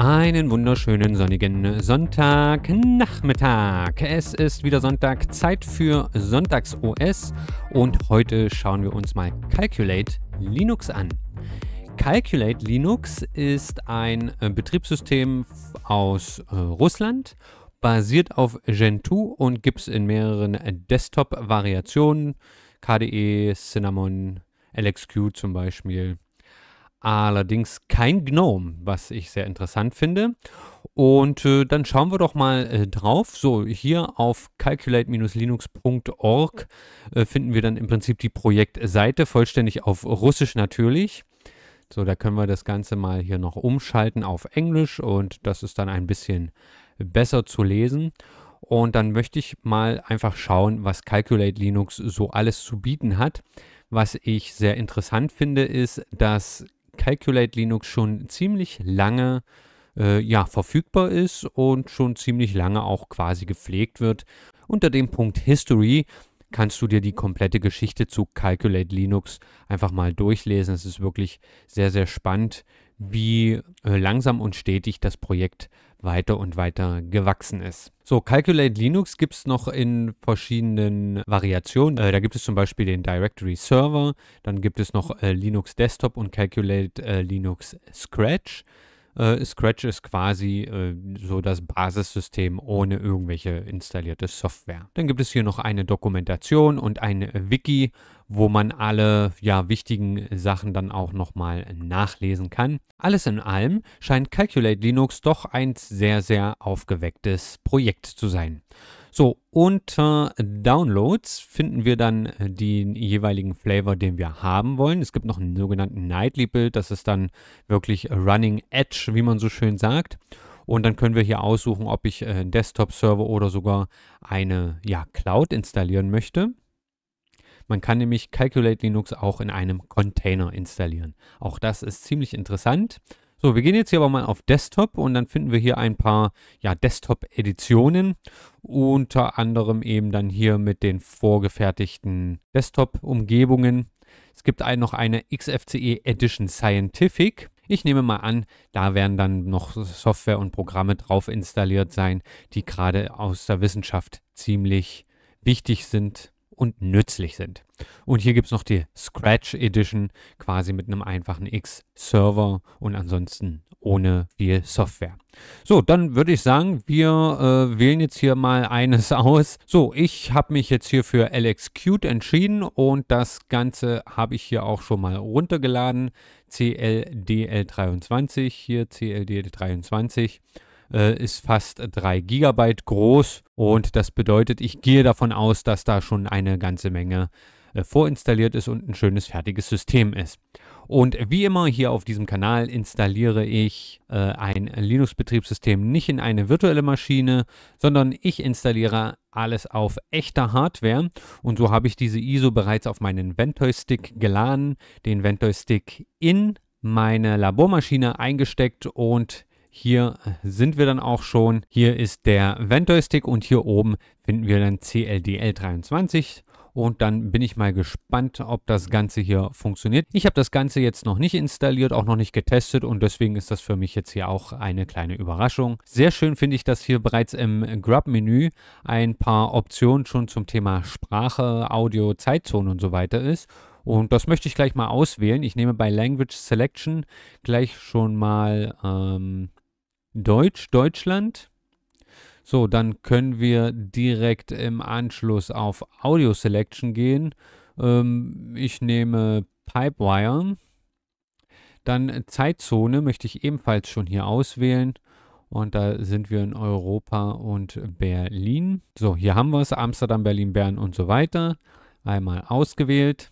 Einen wunderschönen sonnigen Sonntagnachmittag. Es ist wieder Sonntag, Zeit für Sonntags OS und heute schauen wir uns mal Calculate Linux an. Calculate Linux ist ein äh, Betriebssystem aus äh, Russland, basiert auf Gentoo und gibt es in mehreren Desktop-Variationen, KDE, Cinnamon, LXQ zum Beispiel allerdings kein Gnome, was ich sehr interessant finde. Und äh, dann schauen wir doch mal äh, drauf. So, hier auf calculate-linux.org äh, finden wir dann im Prinzip die Projektseite, vollständig auf Russisch natürlich. So, da können wir das Ganze mal hier noch umschalten auf Englisch und das ist dann ein bisschen besser zu lesen. Und dann möchte ich mal einfach schauen, was Calculate Linux so alles zu bieten hat. Was ich sehr interessant finde, ist, dass Calculate Linux schon ziemlich lange äh, ja, verfügbar ist und schon ziemlich lange auch quasi gepflegt wird. Unter dem Punkt History kannst du dir die komplette Geschichte zu Calculate Linux einfach mal durchlesen. Es ist wirklich sehr, sehr spannend, wie äh, langsam und stetig das Projekt weiter und weiter gewachsen ist. So, Calculate Linux gibt es noch in verschiedenen Variationen. Äh, da gibt es zum Beispiel den Directory Server, dann gibt es noch äh, Linux Desktop und Calculate äh, Linux Scratch. Äh, Scratch ist quasi äh, so das Basissystem ohne irgendwelche installierte Software. Dann gibt es hier noch eine Dokumentation und ein Wiki, wo man alle ja, wichtigen Sachen dann auch nochmal nachlesen kann. Alles in allem scheint Calculate Linux doch ein sehr, sehr aufgewecktes Projekt zu sein. So, unter Downloads finden wir dann äh, den jeweiligen Flavor, den wir haben wollen. Es gibt noch einen sogenannten Nightly Build, das ist dann wirklich Running Edge, wie man so schön sagt. Und dann können wir hier aussuchen, ob ich äh, einen Desktop-Server oder sogar eine ja, Cloud installieren möchte. Man kann nämlich Calculate Linux auch in einem Container installieren. Auch das ist ziemlich interessant. So, wir gehen jetzt hier aber mal auf Desktop und dann finden wir hier ein paar ja, Desktop-Editionen. Unter anderem eben dann hier mit den vorgefertigten Desktop-Umgebungen. Es gibt noch eine XFCE Edition Scientific. Ich nehme mal an, da werden dann noch Software und Programme drauf installiert sein, die gerade aus der Wissenschaft ziemlich wichtig sind und nützlich sind. Und hier gibt es noch die Scratch Edition, quasi mit einem einfachen X-Server und ansonsten ohne viel Software. So, dann würde ich sagen, wir äh, wählen jetzt hier mal eines aus. So, ich habe mich jetzt hier für LXQt entschieden und das Ganze habe ich hier auch schon mal runtergeladen. CLDL23, hier CLDL23 äh, ist fast 3 GB groß und das bedeutet, ich gehe davon aus, dass da schon eine ganze Menge äh, vorinstalliert ist und ein schönes fertiges System ist. Und wie immer hier auf diesem Kanal installiere ich äh, ein Linux-Betriebssystem nicht in eine virtuelle Maschine, sondern ich installiere alles auf echter Hardware. Und so habe ich diese ISO bereits auf meinen Ventoy-Stick geladen, den Ventoy-Stick in meine Labormaschine eingesteckt und hier sind wir dann auch schon. Hier ist der Ventoy-Stick und hier oben finden wir dann CLDL23. Und dann bin ich mal gespannt, ob das Ganze hier funktioniert. Ich habe das Ganze jetzt noch nicht installiert, auch noch nicht getestet und deswegen ist das für mich jetzt hier auch eine kleine Überraschung. Sehr schön finde ich, dass hier bereits im Grub-Menü ein paar Optionen schon zum Thema Sprache, Audio, Zeitzone und so weiter ist. Und das möchte ich gleich mal auswählen. Ich nehme bei Language Selection gleich schon mal ähm, Deutsch Deutschland. So, dann können wir direkt im Anschluss auf Audio Selection gehen. Ähm, ich nehme Pipewire. Dann Zeitzone möchte ich ebenfalls schon hier auswählen. Und da sind wir in Europa und Berlin. So, hier haben wir es. Amsterdam, Berlin, Bern und so weiter. Einmal ausgewählt.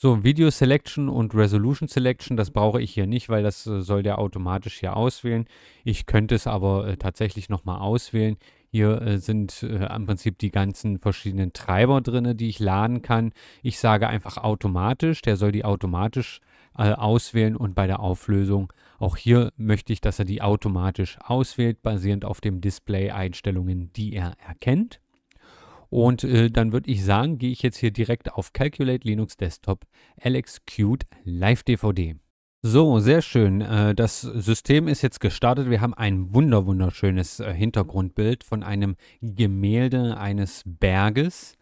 So, Video Selection und Resolution Selection, das brauche ich hier nicht, weil das äh, soll der automatisch hier auswählen. Ich könnte es aber äh, tatsächlich nochmal auswählen. Hier äh, sind äh, im Prinzip die ganzen verschiedenen Treiber drin, die ich laden kann. Ich sage einfach automatisch, der soll die automatisch äh, auswählen und bei der Auflösung auch hier möchte ich, dass er die automatisch auswählt, basierend auf den Display-Einstellungen, die er erkennt. Und äh, dann würde ich sagen, gehe ich jetzt hier direkt auf Calculate Linux Desktop LXQt e Live DVD. So, sehr schön. Äh, das System ist jetzt gestartet. Wir haben ein wunder wunderschönes äh, Hintergrundbild von einem Gemälde eines Berges.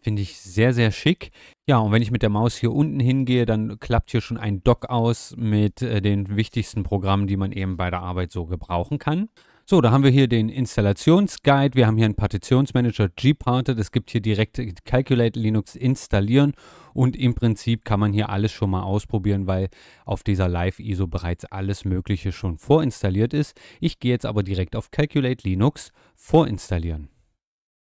Finde ich sehr, sehr schick. Ja, und wenn ich mit der Maus hier unten hingehe, dann klappt hier schon ein Dock aus mit äh, den wichtigsten Programmen, die man eben bei der Arbeit so gebrauchen kann. So, da haben wir hier den Installationsguide, wir haben hier einen Partitionsmanager Gparted, es gibt hier direkt äh, Calculate Linux installieren und im Prinzip kann man hier alles schon mal ausprobieren, weil auf dieser Live-ISO bereits alles Mögliche schon vorinstalliert ist. Ich gehe jetzt aber direkt auf Calculate Linux vorinstallieren.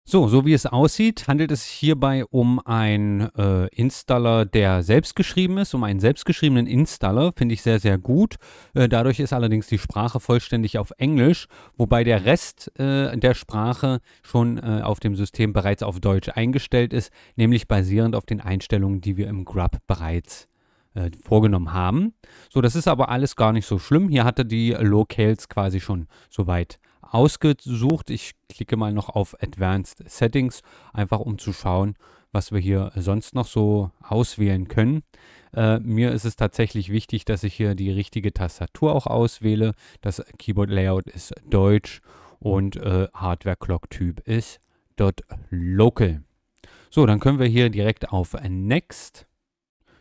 So, so wie es aussieht, handelt es sich hierbei um einen äh, Installer, der selbstgeschrieben ist, um einen selbstgeschriebenen Installer, finde ich sehr, sehr gut. Äh, dadurch ist allerdings die Sprache vollständig auf Englisch, wobei der Rest äh, der Sprache schon äh, auf dem System bereits auf Deutsch eingestellt ist, nämlich basierend auf den Einstellungen, die wir im Grub bereits äh, vorgenommen haben. So, das ist aber alles gar nicht so schlimm. Hier hatte die Locales quasi schon soweit ausgesucht. Ich klicke mal noch auf Advanced Settings, einfach um zu schauen, was wir hier sonst noch so auswählen können. Äh, mir ist es tatsächlich wichtig, dass ich hier die richtige Tastatur auch auswähle. Das Keyboard Layout ist Deutsch und äh, Hardware Clock Typ ist .local. So, dann können wir hier direkt auf Next.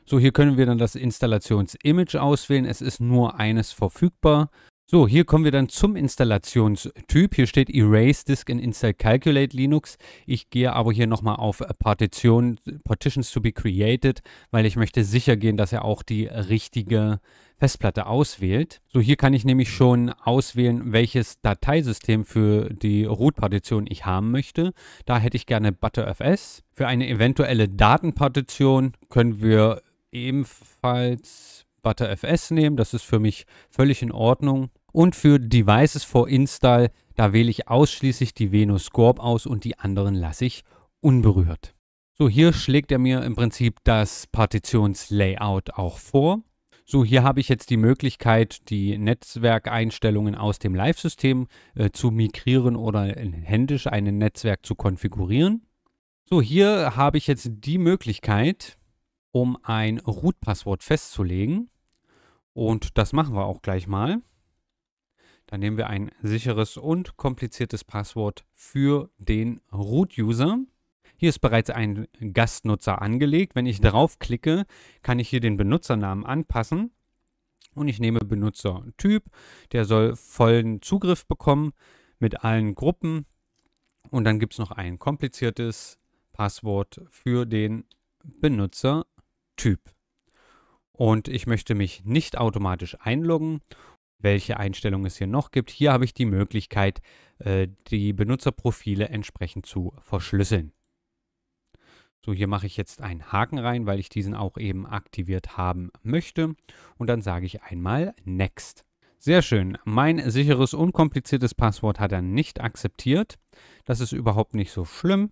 So, hier können wir dann das Installations-Image auswählen. Es ist nur eines verfügbar. So, hier kommen wir dann zum Installationstyp. Hier steht Erase Disk in Install Calculate Linux. Ich gehe aber hier nochmal auf Partition, Partitions to be created, weil ich möchte sicher gehen, dass er auch die richtige Festplatte auswählt. So, hier kann ich nämlich schon auswählen, welches Dateisystem für die Root-Partition ich haben möchte. Da hätte ich gerne ButterFS. Für eine eventuelle Datenpartition können wir ebenfalls ButterFS nehmen. Das ist für mich völlig in Ordnung. Und für Devices for Install, da wähle ich ausschließlich die Venus Scorp aus und die anderen lasse ich unberührt. So, hier schlägt er mir im Prinzip das Partitionslayout auch vor. So, hier habe ich jetzt die Möglichkeit, die Netzwerkeinstellungen aus dem Live-System äh, zu migrieren oder händisch ein Netzwerk zu konfigurieren. So, hier habe ich jetzt die Möglichkeit, um ein Root-Passwort festzulegen. Und das machen wir auch gleich mal. Dann nehmen wir ein sicheres und kompliziertes Passwort für den Root-User. Hier ist bereits ein Gastnutzer angelegt. Wenn ich draufklicke, kann ich hier den Benutzernamen anpassen. Und ich nehme Benutzertyp. Der soll vollen Zugriff bekommen mit allen Gruppen. Und dann gibt es noch ein kompliziertes Passwort für den Benutzertyp. Und ich möchte mich nicht automatisch einloggen welche Einstellungen es hier noch gibt. Hier habe ich die Möglichkeit, äh, die Benutzerprofile entsprechend zu verschlüsseln. So, hier mache ich jetzt einen Haken rein, weil ich diesen auch eben aktiviert haben möchte. Und dann sage ich einmal Next. Sehr schön. Mein sicheres, unkompliziertes Passwort hat er nicht akzeptiert. Das ist überhaupt nicht so schlimm.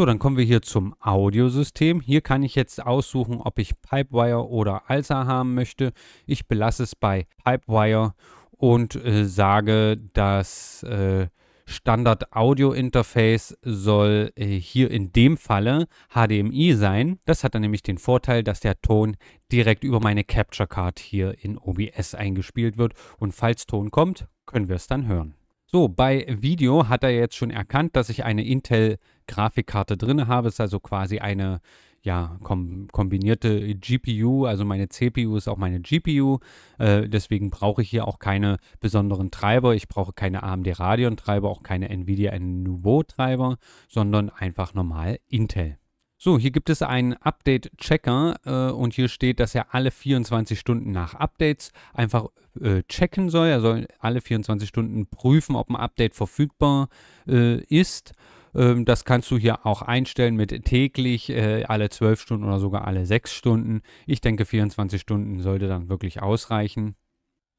So, dann kommen wir hier zum Audiosystem. Hier kann ich jetzt aussuchen, ob ich Pipewire oder Alsa haben möchte. Ich belasse es bei Pipewire und äh, sage, das äh, Standard Audio Interface soll äh, hier in dem Falle HDMI sein. Das hat dann nämlich den Vorteil, dass der Ton direkt über meine Capture Card hier in OBS eingespielt wird. Und falls Ton kommt, können wir es dann hören. So, bei Video hat er jetzt schon erkannt, dass ich eine Intel Grafikkarte drin habe. Es ist also quasi eine ja, kom kombinierte GPU, also meine CPU ist auch meine GPU. Äh, deswegen brauche ich hier auch keine besonderen Treiber. Ich brauche keine AMD Radeon Treiber, auch keine Nvidia Nouveau Treiber, sondern einfach normal Intel. So, hier gibt es einen Update-Checker äh, und hier steht, dass er alle 24 Stunden nach Updates einfach äh, checken soll. Er soll alle 24 Stunden prüfen, ob ein Update verfügbar äh, ist. Ähm, das kannst du hier auch einstellen mit täglich, äh, alle 12 Stunden oder sogar alle 6 Stunden. Ich denke, 24 Stunden sollte dann wirklich ausreichen.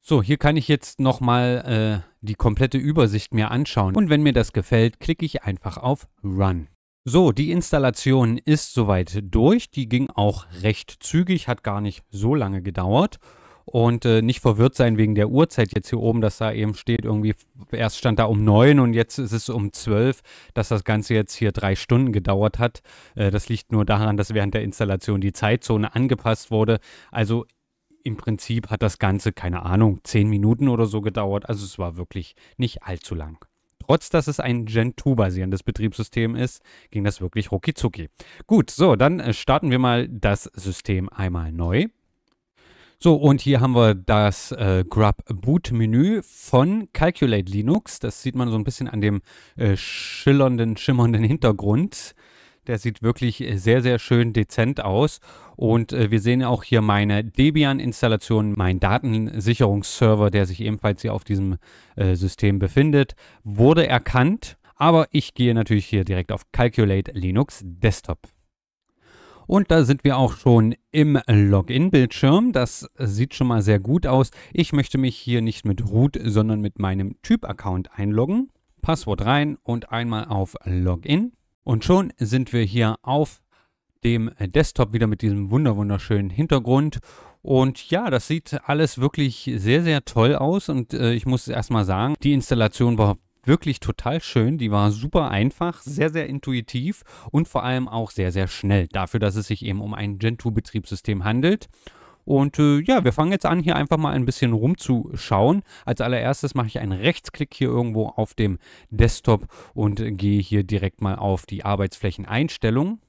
So, hier kann ich jetzt nochmal äh, die komplette Übersicht mir anschauen. Und wenn mir das gefällt, klicke ich einfach auf Run. So, die Installation ist soweit durch. Die ging auch recht zügig, hat gar nicht so lange gedauert und äh, nicht verwirrt sein wegen der Uhrzeit jetzt hier oben, dass da eben steht, irgendwie erst stand da um neun und jetzt ist es um zwölf, dass das Ganze jetzt hier drei Stunden gedauert hat. Äh, das liegt nur daran, dass während der Installation die Zeitzone angepasst wurde. Also im Prinzip hat das Ganze, keine Ahnung, zehn Minuten oder so gedauert. Also es war wirklich nicht allzu lang. Trotz, dass es ein Gen 2 basierendes Betriebssystem ist, ging das wirklich rucki zucki. Gut, so, dann äh, starten wir mal das System einmal neu. So, und hier haben wir das äh, Grub Boot Menü von Calculate Linux. Das sieht man so ein bisschen an dem äh, schillernden, schimmernden Hintergrund. Der sieht wirklich äh, sehr, sehr schön dezent aus. Und äh, wir sehen auch hier meine Debian-Installation, mein Datensicherungsserver, der sich ebenfalls hier auf diesem äh, System befindet, wurde erkannt. Aber ich gehe natürlich hier direkt auf Calculate Linux Desktop. Und da sind wir auch schon im Login-Bildschirm. Das sieht schon mal sehr gut aus. Ich möchte mich hier nicht mit Root, sondern mit meinem Typ-Account einloggen. Passwort rein und einmal auf Login. Und schon sind wir hier auf dem Desktop wieder mit diesem wunderschönen Hintergrund. Und ja, das sieht alles wirklich sehr, sehr toll aus. Und äh, ich muss erstmal sagen, die Installation war wirklich total schön. Die war super einfach, sehr, sehr intuitiv und vor allem auch sehr, sehr schnell. Dafür, dass es sich eben um ein Gentoo-Betriebssystem handelt. Und äh, ja, wir fangen jetzt an, hier einfach mal ein bisschen rumzuschauen. Als allererstes mache ich einen Rechtsklick hier irgendwo auf dem Desktop und gehe hier direkt mal auf die Arbeitsflächeneinstellungen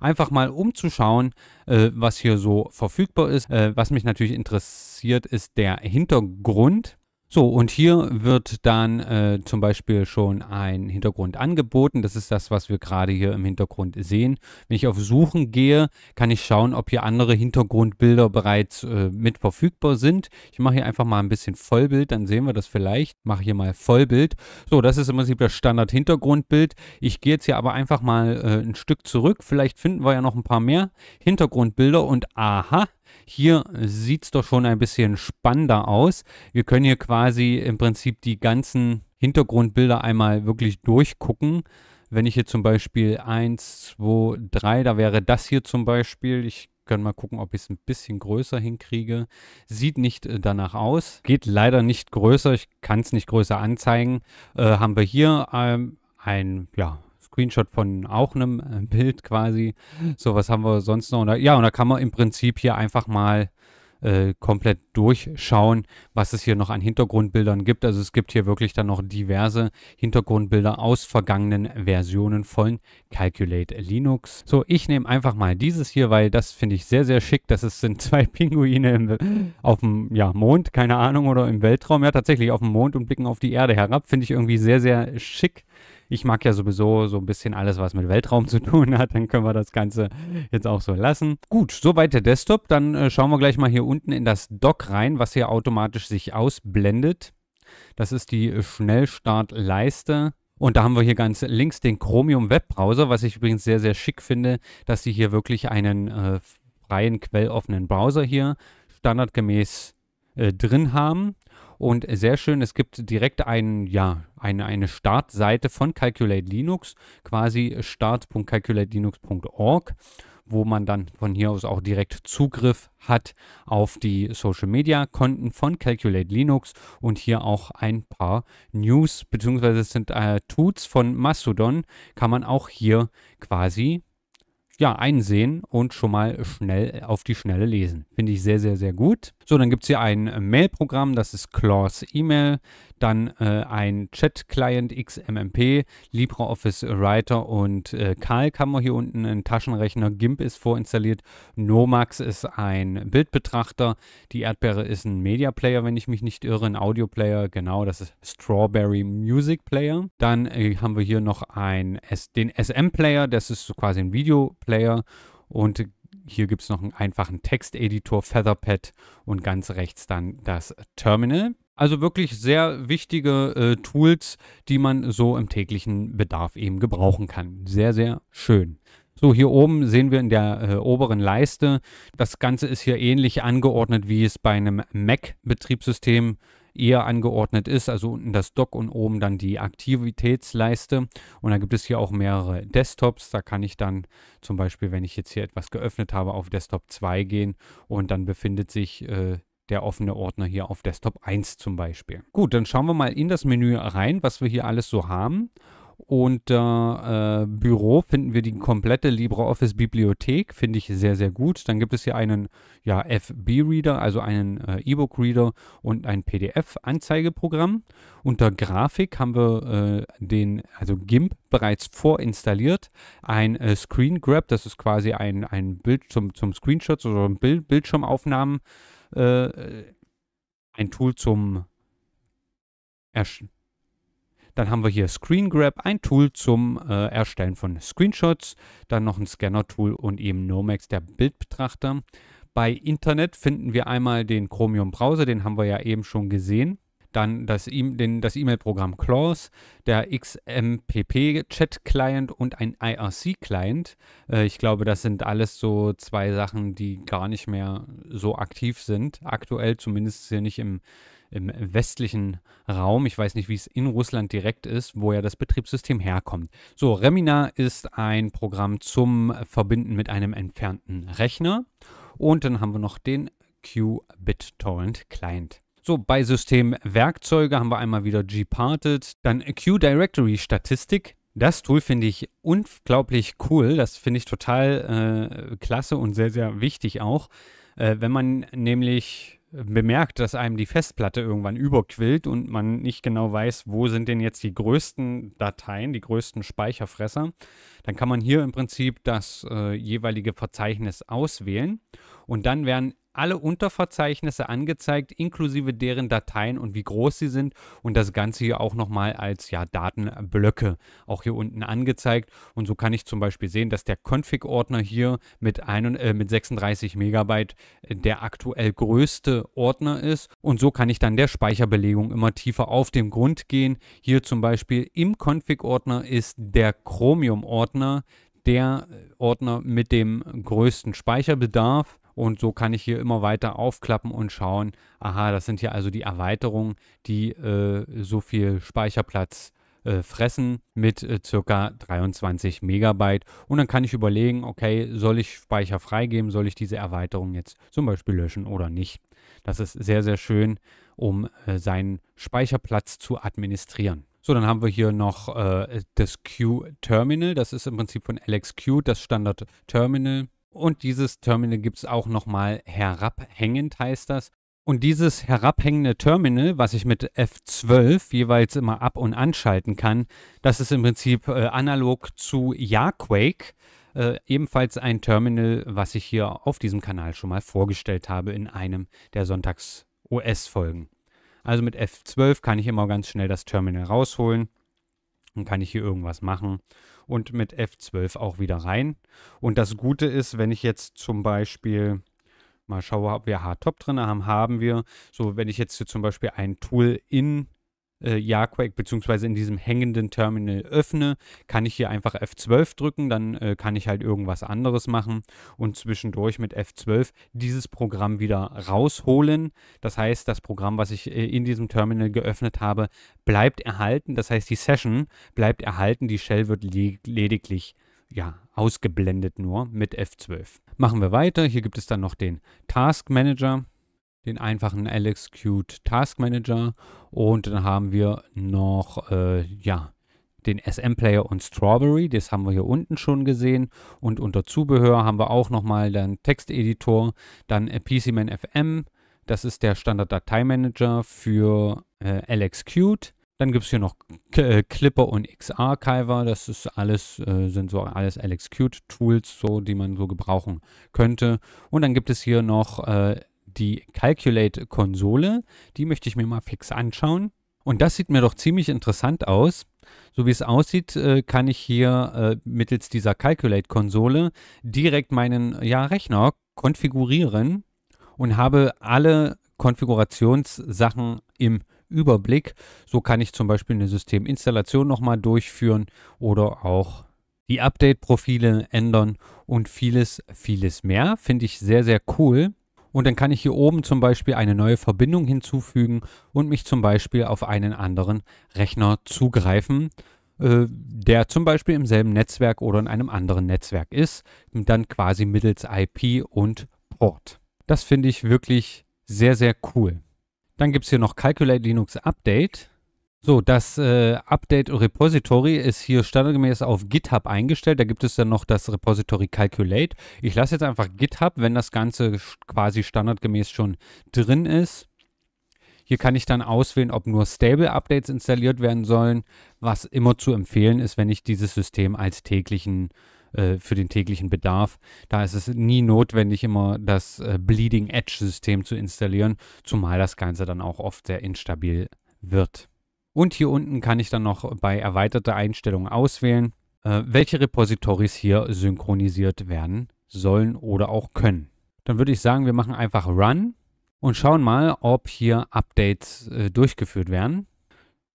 einfach mal umzuschauen, äh, was hier so verfügbar ist. Äh, was mich natürlich interessiert, ist der Hintergrund. So, und hier wird dann äh, zum Beispiel schon ein Hintergrund angeboten. Das ist das, was wir gerade hier im Hintergrund sehen. Wenn ich auf Suchen gehe, kann ich schauen, ob hier andere Hintergrundbilder bereits äh, mit verfügbar sind. Ich mache hier einfach mal ein bisschen Vollbild, dann sehen wir das vielleicht. Mache hier mal Vollbild. So, das ist im Prinzip das Standard-Hintergrundbild. Ich gehe jetzt hier aber einfach mal äh, ein Stück zurück. Vielleicht finden wir ja noch ein paar mehr Hintergrundbilder und aha, hier sieht es doch schon ein bisschen spannender aus. Wir können hier quasi im Prinzip die ganzen Hintergrundbilder einmal wirklich durchgucken. Wenn ich hier zum Beispiel 1, 2, 3, da wäre das hier zum Beispiel. Ich kann mal gucken, ob ich es ein bisschen größer hinkriege. Sieht nicht äh, danach aus. Geht leider nicht größer. Ich kann es nicht größer anzeigen. Äh, haben wir hier ähm, ein, ja, Screenshot von auch einem äh, Bild quasi. So, was haben wir sonst noch? Und da, ja, und da kann man im Prinzip hier einfach mal äh, komplett durchschauen, was es hier noch an Hintergrundbildern gibt. Also es gibt hier wirklich dann noch diverse Hintergrundbilder aus vergangenen Versionen von Calculate Linux. So, ich nehme einfach mal dieses hier, weil das finde ich sehr, sehr schick. Das sind zwei Pinguine im, auf dem ja, Mond, keine Ahnung, oder im Weltraum. Ja, tatsächlich auf dem Mond und blicken auf die Erde herab. Finde ich irgendwie sehr, sehr schick. Ich mag ja sowieso so ein bisschen alles, was mit Weltraum zu tun hat. Dann können wir das Ganze jetzt auch so lassen. Gut, soweit der Desktop. Dann äh, schauen wir gleich mal hier unten in das Dock rein, was hier automatisch sich ausblendet. Das ist die Schnellstartleiste. Und da haben wir hier ganz links den Chromium Webbrowser, was ich übrigens sehr, sehr schick finde, dass sie hier wirklich einen äh, freien, quelloffenen Browser hier standardgemäß äh, drin haben und sehr schön, es gibt direkt ein, ja, eine, eine Startseite von Calculate Linux, quasi start.calculatelinux.org wo man dann von hier aus auch direkt Zugriff hat auf die Social Media Konten von Calculate Linux und hier auch ein paar News beziehungsweise es sind äh, Tools von Mastodon kann man auch hier quasi ja einsehen und schon mal schnell auf die Schnelle lesen. Finde ich sehr sehr sehr gut. So, dann gibt es hier ein äh, Mail-Programm, das ist Clause Email, dann äh, ein Chat-Client XMMP, LibreOffice Writer und äh, Calc haben wir hier unten, ein Taschenrechner, GIMP ist vorinstalliert, Nomax ist ein Bildbetrachter, die Erdbeere ist ein Media Player, wenn ich mich nicht irre, ein Audio Player, genau, das ist Strawberry Music Player. Dann äh, haben wir hier noch ein, den SM Player, das ist so quasi ein Video Player und hier gibt es noch einen einfachen Texteditor, Featherpad und ganz rechts dann das Terminal. Also wirklich sehr wichtige äh, Tools, die man so im täglichen Bedarf eben gebrauchen kann. Sehr, sehr schön. So, hier oben sehen wir in der äh, oberen Leiste, das Ganze ist hier ähnlich angeordnet, wie es bei einem Mac-Betriebssystem ist eher angeordnet ist, also unten das Dock und oben dann die Aktivitätsleiste. Und dann gibt es hier auch mehrere Desktops. Da kann ich dann zum Beispiel, wenn ich jetzt hier etwas geöffnet habe, auf Desktop 2 gehen und dann befindet sich äh, der offene Ordner hier auf Desktop 1 zum Beispiel. Gut, dann schauen wir mal in das Menü rein, was wir hier alles so haben. Unter äh, Büro finden wir die komplette LibreOffice-Bibliothek, finde ich sehr, sehr gut. Dann gibt es hier einen ja, FB-Reader, also einen äh, E-Book-Reader und ein PDF-Anzeigeprogramm. Unter Grafik haben wir äh, den, also GIMP bereits vorinstalliert. Ein äh, Screen Grab, das ist quasi ein, ein Bild zum, zum Screenshots oder Bild, Bildschirmaufnahmen. Äh, ein Tool zum Erstellen dann haben wir hier Screen Grab, ein Tool zum äh, Erstellen von Screenshots, dann noch ein Scanner-Tool und eben Nomex, der Bildbetrachter. Bei Internet finden wir einmal den Chromium Browser, den haben wir ja eben schon gesehen. Dann das e-, E-Mail-Programm e Clause, der XMPP-Chat-Client und ein IRC-Client. Äh, ich glaube, das sind alles so zwei Sachen, die gar nicht mehr so aktiv sind. Aktuell zumindest hier nicht im im westlichen Raum. Ich weiß nicht, wie es in Russland direkt ist, wo ja das Betriebssystem herkommt. So, Remina ist ein Programm zum Verbinden mit einem entfernten Rechner. Und dann haben wir noch den Q-BitTorrent Client. So, bei Systemwerkzeuge haben wir einmal wieder Gparted, dann Q-Directory Statistik. Das Tool finde ich unglaublich cool. Das finde ich total äh, klasse und sehr, sehr wichtig auch. Äh, wenn man nämlich bemerkt, dass einem die Festplatte irgendwann überquillt und man nicht genau weiß, wo sind denn jetzt die größten Dateien, die größten Speicherfresser, dann kann man hier im Prinzip das äh, jeweilige Verzeichnis auswählen und dann werden alle Unterverzeichnisse angezeigt, inklusive deren Dateien und wie groß sie sind und das Ganze hier auch nochmal als ja, Datenblöcke auch hier unten angezeigt und so kann ich zum Beispiel sehen, dass der Config-Ordner hier mit, ein, äh, mit 36 Megabyte äh, der aktuell größte Ordner ist und so kann ich dann der Speicherbelegung immer tiefer auf den Grund gehen. Hier zum Beispiel im Config-Ordner ist der Chromium-Ordner der äh, Ordner mit dem größten Speicherbedarf und so kann ich hier immer weiter aufklappen und schauen, aha, das sind hier also die Erweiterungen, die äh, so viel Speicherplatz äh, fressen mit äh, circa 23 Megabyte. Und dann kann ich überlegen, okay, soll ich Speicher freigeben, soll ich diese Erweiterung jetzt zum Beispiel löschen oder nicht. Das ist sehr, sehr schön, um äh, seinen Speicherplatz zu administrieren. So, dann haben wir hier noch äh, das Q-Terminal. Das ist im Prinzip von LXQ, das Standard-Terminal. Und dieses Terminal gibt es auch nochmal herabhängend, heißt das. Und dieses herabhängende Terminal, was ich mit F12 jeweils immer ab- und anschalten kann, das ist im Prinzip äh, analog zu Yarquake, äh, ebenfalls ein Terminal, was ich hier auf diesem Kanal schon mal vorgestellt habe in einem der Sonntags-OS-Folgen. Also mit F12 kann ich immer ganz schnell das Terminal rausholen dann kann ich hier irgendwas machen und mit F12 auch wieder rein. Und das Gute ist, wenn ich jetzt zum Beispiel mal schaue, ob wir H-Top drin haben, haben wir, so wenn ich jetzt hier zum Beispiel ein Tool in äh, Jahrquake beziehungsweise in diesem hängenden Terminal öffne, kann ich hier einfach F12 drücken, dann äh, kann ich halt irgendwas anderes machen und zwischendurch mit F12 dieses Programm wieder rausholen. Das heißt, das Programm, was ich äh, in diesem Terminal geöffnet habe, bleibt erhalten. Das heißt, die Session bleibt erhalten, die Shell wird le lediglich ja, ausgeblendet nur mit F12. Machen wir weiter. Hier gibt es dann noch den Task Manager den einfachen LXQt Task Manager und dann haben wir noch äh, ja, den SM Player und Strawberry, das haben wir hier unten schon gesehen und unter Zubehör haben wir auch nochmal den Texteditor, dann äh, PCMan FM, das ist der Standard Dateimanager für äh, LXQt. Dann gibt es hier noch K äh, Clipper und X-Archiver. Das ist alles, äh, sind so alles LXQt-Tools, so, die man so gebrauchen könnte. Und dann gibt es hier noch äh, die Calculate-Konsole. Die möchte ich mir mal fix anschauen. Und das sieht mir doch ziemlich interessant aus. So wie es aussieht, äh, kann ich hier äh, mittels dieser Calculate-Konsole direkt meinen ja, Rechner konfigurieren und habe alle Konfigurationssachen im Überblick. So kann ich zum Beispiel eine Systeminstallation nochmal durchführen oder auch die Update-Profile ändern und vieles, vieles mehr. Finde ich sehr, sehr cool und dann kann ich hier oben zum Beispiel eine neue Verbindung hinzufügen und mich zum Beispiel auf einen anderen Rechner zugreifen, äh, der zum Beispiel im selben Netzwerk oder in einem anderen Netzwerk ist, dann quasi mittels IP und Port. Das finde ich wirklich sehr, sehr cool. Dann gibt es hier noch Calculate Linux Update. So, das äh, Update Repository ist hier standardgemäß auf GitHub eingestellt. Da gibt es dann noch das Repository Calculate. Ich lasse jetzt einfach GitHub, wenn das Ganze quasi standardgemäß schon drin ist. Hier kann ich dann auswählen, ob nur Stable Updates installiert werden sollen, was immer zu empfehlen ist, wenn ich dieses System als täglichen äh, für den täglichen Bedarf. Da ist es nie notwendig, immer das äh, Bleeding Edge System zu installieren, zumal das Ganze dann auch oft sehr instabil wird. Und hier unten kann ich dann noch bei erweiterte Einstellungen auswählen, äh, welche Repositories hier synchronisiert werden sollen oder auch können. Dann würde ich sagen, wir machen einfach Run und schauen mal, ob hier Updates äh, durchgeführt werden.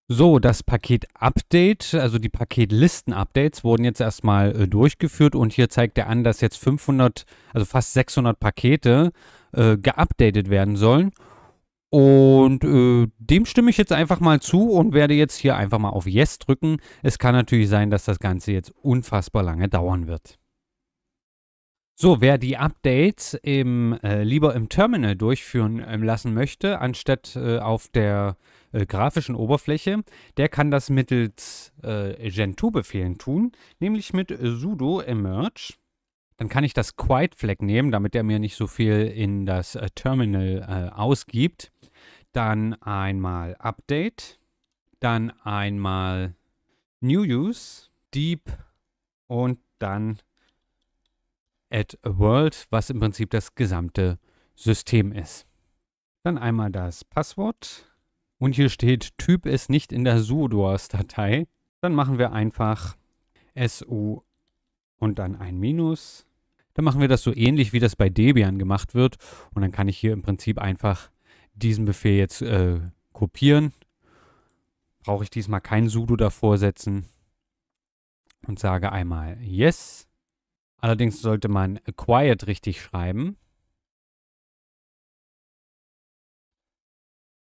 So, das Paket Update, also die Paketlisten-Updates wurden jetzt erstmal äh, durchgeführt und hier zeigt er an, dass jetzt 500, also fast 600 Pakete äh, geupdatet werden sollen und äh, dem stimme ich jetzt einfach mal zu und werde jetzt hier einfach mal auf Yes drücken. Es kann natürlich sein, dass das Ganze jetzt unfassbar lange dauern wird. So, wer die Updates im, äh, lieber im Terminal durchführen äh, lassen möchte, anstatt äh, auf der äh, grafischen Oberfläche, der kann das mittels äh, Gentoo-Befehlen tun, nämlich mit sudo emerge dann kann ich das Quiet Flag nehmen, damit er mir nicht so viel in das äh, Terminal äh, ausgibt. Dann einmal Update. Dann einmal New Use, Deep und dann Add a World, was im Prinzip das gesamte System ist. Dann einmal das Passwort. Und hier steht, Typ ist nicht in der sudoers datei Dann machen wir einfach su und dann ein Minus. Dann machen wir das so ähnlich, wie das bei Debian gemacht wird. Und dann kann ich hier im Prinzip einfach diesen Befehl jetzt äh, kopieren. Brauche ich diesmal kein sudo davor setzen. Und sage einmal yes. Allerdings sollte man acquired richtig schreiben.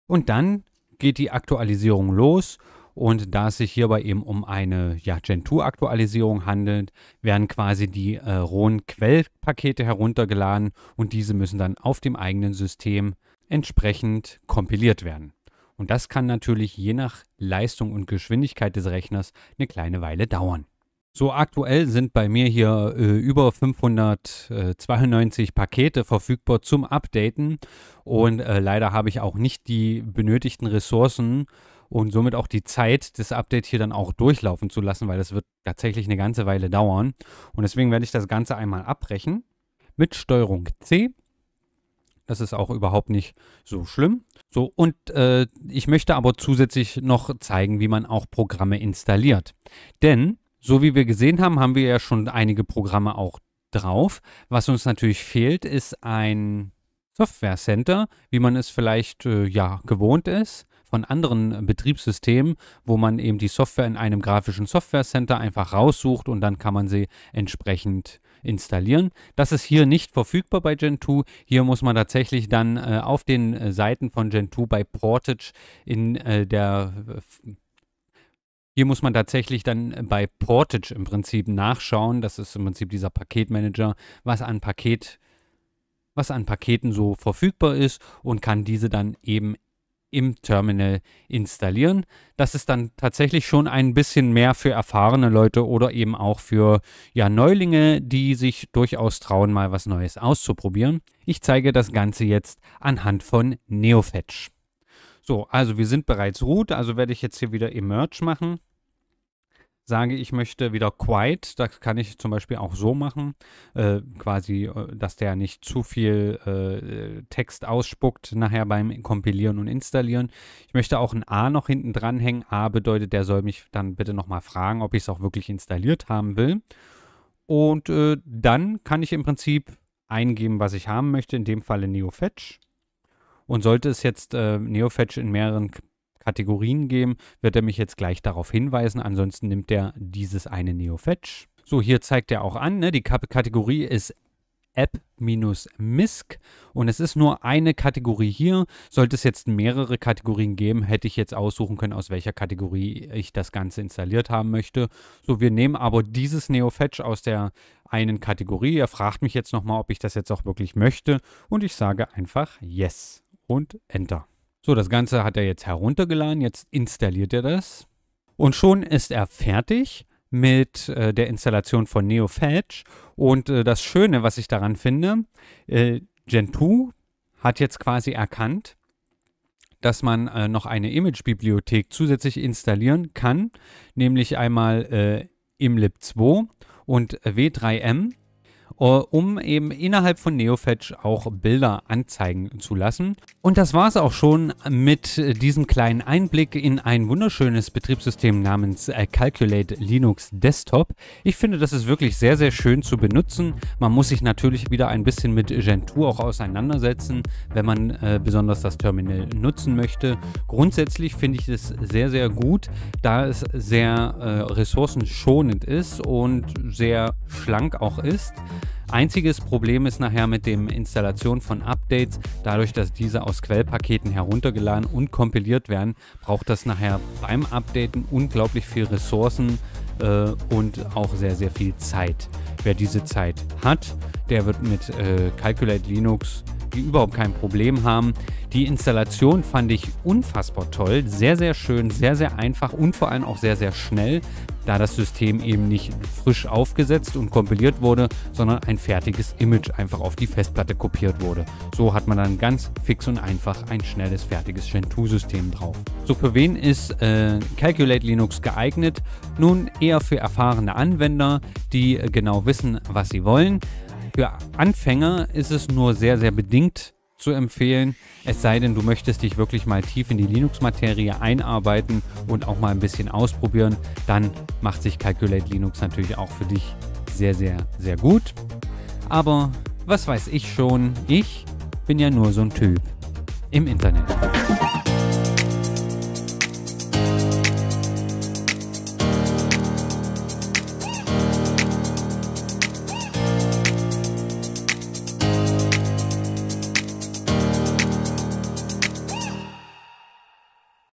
Und dann geht die Aktualisierung los und da es sich hierbei eben um eine ja, Gentoo-Aktualisierung handelt, werden quasi die äh, rohen Quellpakete heruntergeladen und diese müssen dann auf dem eigenen System entsprechend kompiliert werden. Und das kann natürlich je nach Leistung und Geschwindigkeit des Rechners eine kleine Weile dauern. So aktuell sind bei mir hier äh, über 592 äh, Pakete verfügbar zum Updaten und äh, leider habe ich auch nicht die benötigten Ressourcen, und somit auch die Zeit, das Update hier dann auch durchlaufen zu lassen, weil das wird tatsächlich eine ganze Weile dauern. Und deswegen werde ich das Ganze einmal abbrechen mit Steuerung C. Das ist auch überhaupt nicht so schlimm. So, und äh, ich möchte aber zusätzlich noch zeigen, wie man auch Programme installiert. Denn, so wie wir gesehen haben, haben wir ja schon einige Programme auch drauf. Was uns natürlich fehlt, ist ein Software Center, wie man es vielleicht äh, ja gewohnt ist von anderen Betriebssystemen, wo man eben die Software in einem grafischen Software Center einfach raussucht und dann kann man sie entsprechend installieren. Das ist hier nicht verfügbar bei Gentoo. Hier muss man tatsächlich dann äh, auf den äh, Seiten von Gentoo bei Portage in äh, der hier muss man tatsächlich dann bei Portage im Prinzip nachschauen. Das ist im Prinzip dieser Paketmanager, was an Paket was an Paketen so verfügbar ist und kann diese dann eben im Terminal installieren. Das ist dann tatsächlich schon ein bisschen mehr für erfahrene Leute oder eben auch für ja, Neulinge, die sich durchaus trauen, mal was Neues auszuprobieren. Ich zeige das Ganze jetzt anhand von NeoFetch. So, also wir sind bereits root, also werde ich jetzt hier wieder Emerge machen sage, ich möchte wieder quiet, das kann ich zum Beispiel auch so machen, äh, quasi, äh, dass der nicht zu viel äh, Text ausspuckt nachher beim Kompilieren und Installieren. Ich möchte auch ein A noch hinten dranhängen. A bedeutet, der soll mich dann bitte nochmal fragen, ob ich es auch wirklich installiert haben will. Und äh, dann kann ich im Prinzip eingeben, was ich haben möchte, in dem Falle NeoFetch. Und sollte es jetzt äh, NeoFetch in mehreren Kategorien geben, wird er mich jetzt gleich darauf hinweisen. Ansonsten nimmt er dieses eine NeoFetch. So, hier zeigt er auch an, ne? die K Kategorie ist App-Misc und es ist nur eine Kategorie hier. Sollte es jetzt mehrere Kategorien geben, hätte ich jetzt aussuchen können, aus welcher Kategorie ich das Ganze installiert haben möchte. So, wir nehmen aber dieses NeoFetch aus der einen Kategorie. Er fragt mich jetzt nochmal, ob ich das jetzt auch wirklich möchte und ich sage einfach Yes und Enter. So, das Ganze hat er jetzt heruntergeladen, jetzt installiert er das. Und schon ist er fertig mit äh, der Installation von NeoFetch. Und äh, das Schöne, was ich daran finde, äh, Gentoo hat jetzt quasi erkannt, dass man äh, noch eine Image-Bibliothek zusätzlich installieren kann, nämlich einmal äh, imlib2 und w3m. Äh, um eben innerhalb von NeoFetch auch Bilder anzeigen zu lassen. Und das war es auch schon mit diesem kleinen Einblick in ein wunderschönes Betriebssystem namens äh, Calculate Linux Desktop. Ich finde, das ist wirklich sehr, sehr schön zu benutzen. Man muss sich natürlich wieder ein bisschen mit Gentoo auch auseinandersetzen, wenn man äh, besonders das Terminal nutzen möchte. Grundsätzlich finde ich es sehr, sehr gut, da es sehr äh, ressourcenschonend ist und sehr schlank auch ist. Einziges Problem ist nachher mit dem Installation von Updates. Dadurch, dass diese aus Quellpaketen heruntergeladen und kompiliert werden, braucht das nachher beim Updaten unglaublich viel Ressourcen äh, und auch sehr, sehr viel Zeit. Wer diese Zeit hat, der wird mit äh, Calculate Linux die überhaupt kein Problem haben. Die Installation fand ich unfassbar toll, sehr, sehr schön, sehr, sehr einfach und vor allem auch sehr, sehr schnell da das System eben nicht frisch aufgesetzt und kompiliert wurde, sondern ein fertiges Image einfach auf die Festplatte kopiert wurde. So hat man dann ganz fix und einfach ein schnelles, fertiges Gentoo-System drauf. So, für wen ist äh, Calculate Linux geeignet? Nun eher für erfahrene Anwender, die äh, genau wissen, was sie wollen. Für Anfänger ist es nur sehr, sehr bedingt zu empfehlen, es sei denn, du möchtest dich wirklich mal tief in die Linux-Materie einarbeiten und auch mal ein bisschen ausprobieren, dann macht sich Calculate Linux natürlich auch für dich sehr, sehr, sehr gut. Aber was weiß ich schon, ich bin ja nur so ein Typ im Internet.